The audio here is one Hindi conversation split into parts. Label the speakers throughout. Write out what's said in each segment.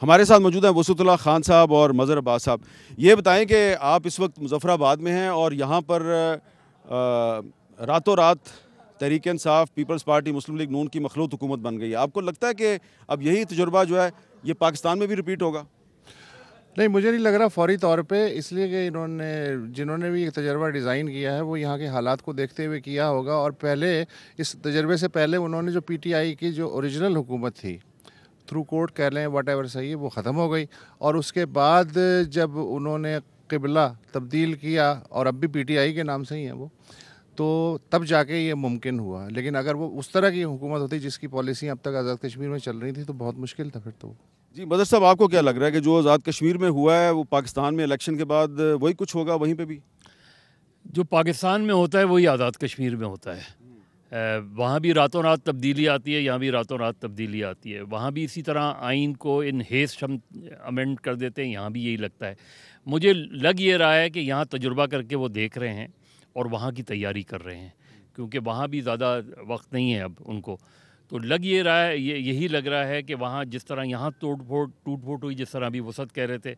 Speaker 1: हमारे साथ मौजूद हैं वसुतुल्ला खान साहब और मज़र अब्बास साहब ये बताएं कि आप इस वक्त मुजफ़राबाद में हैं और यहाँ पर रातों रात Tehreek Insaf peoples party Muslim league Noon की मखलूत हुकूमत बन गई है आपको लगता है कि अब यही तजुर्बा जो है ये पाकिस्तान में भी रिपीट होगा
Speaker 2: नहीं मुझे नहीं लग रहा फौरी तौर पे इसलिए कि इन्होंने जिन्होंने भी एक तजर्बा डिज़ाइन किया है वो यहाँ के हालात को देखते हुए किया होगा और पहले इस तजर्बे से पहले उन्होंने जो पीटीआई की जो ओरिजिनल हुकूमत थी थ्रू कोर्ट कह लें वट एवर सही वो ख़त्म हो गई और उसके बाद जब उन्होंने किबला तब्दील किया और अब भी पीटीआई के नाम से ही है वो तो तब जाके ये मुमकिन हुआ लेकिन अगर वो उस तरह की हुकूमत होती जिसकी पॉलिसी अब तक आज़ाद कश्मीर में चल रही थी तो बहुत मुश्किल था फिर तो
Speaker 1: जी मदर साहब आपको क्या लग रहा है कि जो आज़ाद कश्मीर में हुआ है वो पाकिस्तान में इलेक्शन के बाद वही कुछ होगा वहीं पर भी
Speaker 3: जो पाकिस्तान में होता है वही आज़ाद कश्मीर में होता है वहाँ भी रातों रात तब्दीली आती है यहाँ भी रातों रात तब्दीली आती है वहाँ भी इसी तरह आइन को इन हेस हम अमेंड कर देते हैं यहाँ भी यही लगता है मुझे लग ये रहा है कि यहाँ तजुर्बा करके वो देख रहे हैं और वहाँ की तैयारी कर रहे हैं क्योंकि वहाँ भी ज़्यादा वक्त नहीं है अब उनको तो लग ये रहा है ये यही लग रहा है कि वहाँ जिस तरह यहाँ तोड़ फोड़ टूट फूट हुई जिस तरह अभी वसत कह रहे थे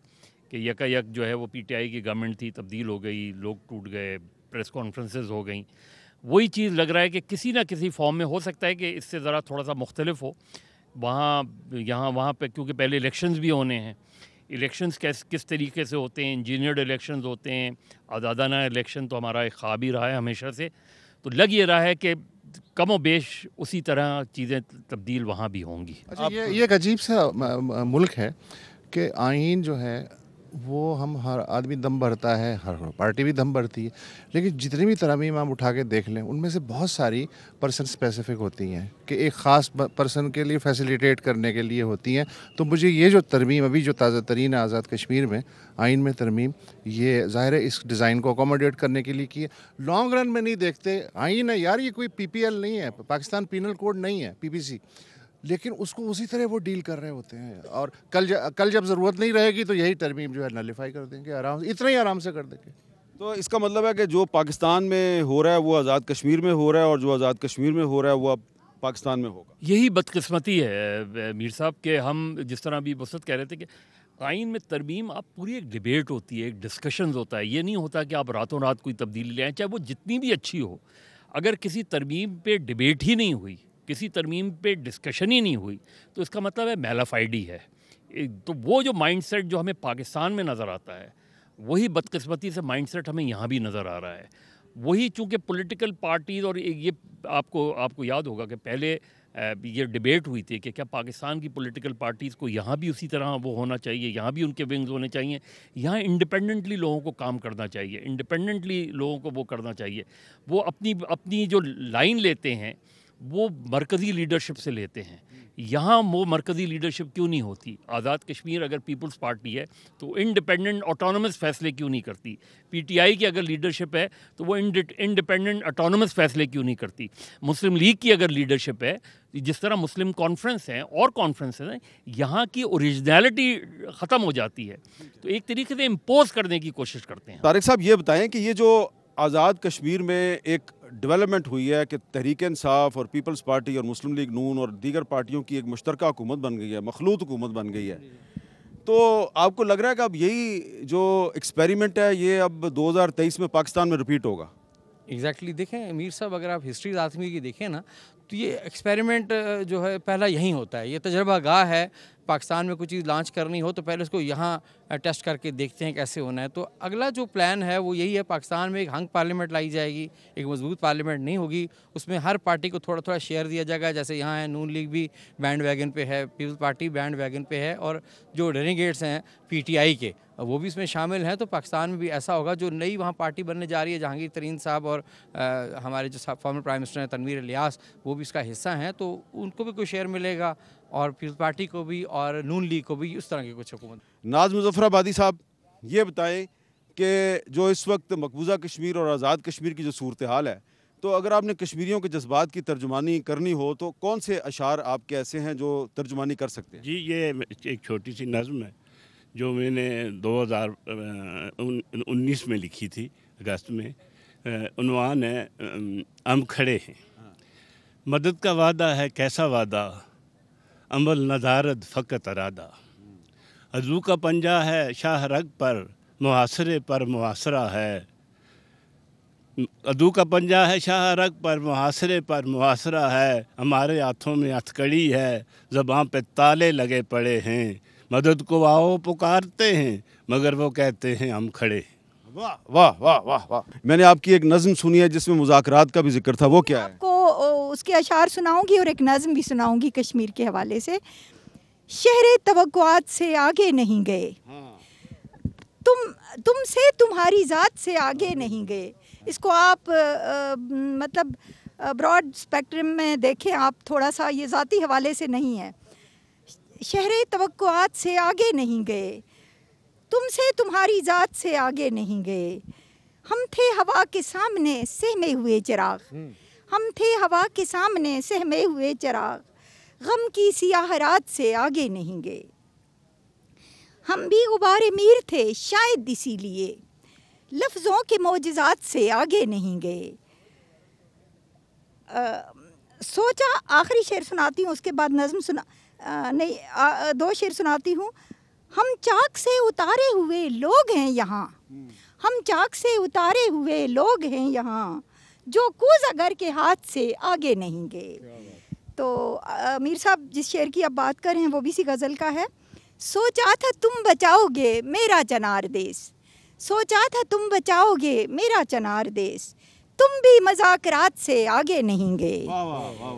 Speaker 3: कि यका यक जो है वो पीटीआई की गवर्नमेंट थी तब्दील हो गई लोग टूट गए प्रेस कॉन्फ्रेंसेस हो गई वही चीज़ लग रहा है कि किसी ना किसी फॉर्म में हो सकता है कि इससे ज़रा थोड़ा सा मुख्तलिफ हो वहाँ यहाँ वहाँ पर क्योंकि पहले इलेक्शंस भी होने हैं इलेक्शंस कैस किस तरीके से होते हैं इंजीनियर्ड इलेक्शंस होते हैं आज़ादाना इलेक्शन तो हमारा एक ख्वाब ही रहा है हमेशा से तो लग ये रहा है कि कम बेश उसी तरह चीज़ें तब्दील वहाँ भी होंगी अच्छा ये ये
Speaker 2: एक अजीब सा मुल्क है कि आइन जो है वो हम हर आदमी दम भरता है हर पार्टी भी दम भरती है लेकिन जितनी भी तरमीम आप उठा के देख लें उनमें से बहुत सारी पर्सन स्पेसिफिक होती हैं कि एक ख़ास पर्सन के लिए फैसिलिटेट करने के लिए होती हैं तो मुझे ये जो तरमीम अभी जो ताज़ा तरीन आज़ाद कश्मीर में आइन में तरमीम ये ज़ाहिर है इस डिज़ाइन को अकोमोडेट करने के लिए की है लॉन्ग रन में नहीं देखते आइन है यार ये कोई पी नहीं है पाकिस्तान पीनल कोड नहीं है पी लेकिन उसको उसी तरह वो डील कर रहे होते हैं और कल ज, कल जब ज़रूरत नहीं रहेगी तो यही तरमीम जो है नलीफाई कर देंगे आराम से इतना ही आराम से कर देंगे
Speaker 1: तो इसका मतलब है कि जो पाकिस्तान में हो रहा है वो आज़ाद कश्मीर में हो रहा है और जो आज़ाद कश्मीर में हो रहा है वो अब पाकिस्तान में होगा
Speaker 3: यही बदकस्मती है मीर साहब के हम जिस तरह अभी वसत कह रहे थे कि आइन में तरमीम आप पूरी एक डिबेट होती है एक डिस्कशन होता है ये नहीं होता कि आप रातों रात कोई तब्दीली लें चाहे वो जितनी भी अच्छी हो अगर किसी तरमीम पे डिबेट ही नहीं हुई किसी तरमीम पे डिस्कशन ही नहीं हुई तो इसका मतलब है मेलाफाइडी है तो वो जो माइंडसेट जो हमें पाकिस्तान में नज़र आता है वही बदकस्मती से माइंडसेट हमें यहाँ भी नज़र आ रहा है वही चूँकि पॉलिटिकल पार्टीज और ये आपको आपको याद होगा कि पहले ये डिबेट हुई थी कि क्या पाकिस्तान की पॉलिटिकल पार्टीज़ को यहाँ भी उसी तरह वो होना चाहिए यहाँ भी उनके विंग्स होने चाहिए यहाँ इंडिपेंडेंटली लोगों को काम करना चाहिए इंडिपेंडेंटली लोगों को वो करना चाहिए वो अपनी अपनी जो लाइन लेते हैं वो मरकज़ी लीडरशिप से लेते हैं यहाँ वो मरकज़ी लीडरशिप क्यों नहीं होती आज़ाद कश्मीर अगर पीपल्स पार्टी है तो इंडिपेंडेंट ऑटोनमस फैसले क्यों नहीं करती पीटीआई की अगर लीडरशिप है तो वो इंडिपेंडेंट ऑटोनमस फैसले क्यों नहीं करती मुस्लिम लीग की अगर लीडरशिप है जिस तरह मुस्लिम कॉन्फ्रेंस हैं और कॉन्फ्रेंस हैं यहाँ की औरिजनैलिटी ख़त्म हो जाती है तो एक तरीके से इम्पोज करने की कोशिश करते हैं
Speaker 1: तारिक साहब ये बताएँ कि ये जो आज़ाद कश्मीर में एक डेवलपमेंट हुई है कि तहरीक इंसाफ और पीपल्स पार्टी और मुस्लिम लीग नून और दीगर पार्टियों की एक मुश्तरक हुकूमत बन गई है मखलूत हुकूमत बन गई है तो आपको लग रहा है कि अब यही जो एक्सपेरिमेंट है ये अब 2023 में पाकिस्तान में रिपीट होगा
Speaker 2: एग्जैक्टली exactly, देखें अमीर साहब अगर आप हिस्ट्री आदमी की देखें ना तो ये एक्सपेरिमेंट जो है पहला यहीं होता है ये तजर्बा गाह है पाकिस्तान में कोई चीज़ लॉन्च करनी हो तो पहले उसको यहाँ टेस्ट करके देखते हैं कैसे होना है तो अगला जो प्लान है वो यही है पाकिस्तान में एक हंग पार्लियामेंट लाई जाएगी एक मजबूत पार्लियामेंट नहीं होगी उसमें हर पार्टी को थोड़ा थोड़ा शेयर दिया जाएगा जैसे यहाँ है नून लीग भी बैंड वैगन पर है पीपल्स पार्टी बैंड वैगन पर है और जो डेलीगेट्स हैं आई के वो भी इसमें शामिल हैं तो पाकिस्तान में भी ऐसा होगा जो नई वहाँ पार्टी बनने जा रही है जहांगीर तरीन साहब और आ, हमारे जो फॉर्मर प्राइम मिनिस्टर हैं तनवीर लियास वो भी इसका हिस्सा हैं तो उनको भी कोई शेयर मिलेगा और पीपल्स पार्टी को भी और नून लीग को भी उस तरह की कुछ हुकूमत
Speaker 1: नाज मुजफ़राबादी साहब ये बताएं कि जो इस वक्त मकबूजा कश्मीर और आज़ाद कश्मीर की जो सूरत हाल है तो अगर आपने कश्मीरियों के जज्बात की तर्जुमानी करनी हो तो कौन से अशार आपके ऐसे हैं जो तर्जुमानी कर सकते हैं जी ये एक छोटी सी नज़म है जो मैंने 2019 में लिखी थी
Speaker 3: अगस्त में उनवान है हम खड़े हैं हाँ। मदद का वादा है कैसा वादा अमल नदारद फ़कत अरादा अजू का पंजा है शाह रग पर मुहासरे पर मुहासरा है अदू का पंजा है शाह रग पर मुहासरे पर मुहासरा है हमारे हाथों में हथकड़ी है ज़बाँ पे ताले लगे पड़े हैं मदद
Speaker 1: को आओ पुकारते हैं मगर वो कहते हैं हम खड़े वाह वाह वाह वाह वाह मैंने आपकी एक नज़म सुनी है जिसमें मुजाकरात का भी जिक्र था वो क्या
Speaker 4: है उसके अशार सुनाऊंगी और एक नज़म भी सुनाऊंगी कश्मीर के हवाले से शहर तवक़ात से आगे नहीं गए तुम तुमसे तुम्हारी ज़ात से आगे नहीं गए इसको आप आ, मतलब ब्रॉड स्पेक्ट्रम में देखें आप थोड़ा सा ये ज़ाती हवाले से नहीं है शहर तवक़ात से आगे नहीं गए तुमसे तुम्हारी ज़ात से आगे नहीं गए हम थे हवा के सामने सहमे हुए चिराग हम्म। हम थे हवा के सामने सहमे हुए चराग गम की सियाह रात से आगे नहीं गए हम भी गुबार मीर थे शायद इसीलिए लफ्ज़ों के मोजात से आगे नहीं गए आ, सोचा आखिरी शेर सुनाती हूँ उसके बाद नज़म सुना आ, नहीं आ, दो शेर सुनाती हूँ हम चाक से उतारे हुए लोग हैं यहाँ हम्म। हम चाक से उतारे हुए लोग हैं यहाँ जो कूज अगर के हाथ से आगे नहीं गए तो मीर साहब जिस शेर की आप बात कर रहे हैं वो भी इसी गज़ल का है सोचा था तुम बचाओगे मेरा चनार देश सोचा था तुम बचाओगे मेरा चनार देश तुम भी मजाक से आगे नहीं गए